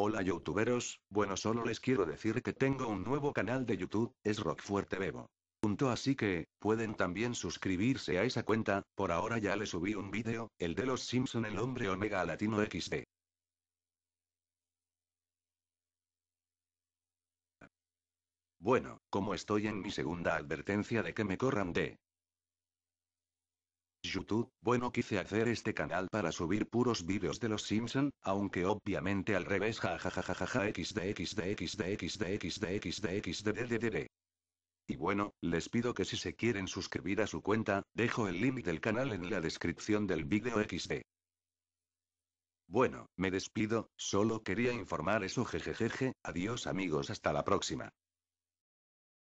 Hola youtuberos, bueno solo les quiero decir que tengo un nuevo canal de YouTube, es Fuerte Bebo. Punto así que, pueden también suscribirse a esa cuenta, por ahora ya le subí un vídeo, el de los Simpson el hombre omega latino XD. Bueno, como estoy en mi segunda advertencia de que me corran de YouTube, bueno quise hacer este canal para subir puros vídeos de los Simpson, aunque obviamente al revés jajajajaja xdxdxdxdxdxdddd. Y bueno, les pido que si se quieren suscribir a su cuenta, dejo el link del canal en la descripción del vídeo XD. Bueno, me despido, solo quería informar eso jejejeje, adiós amigos hasta la próxima.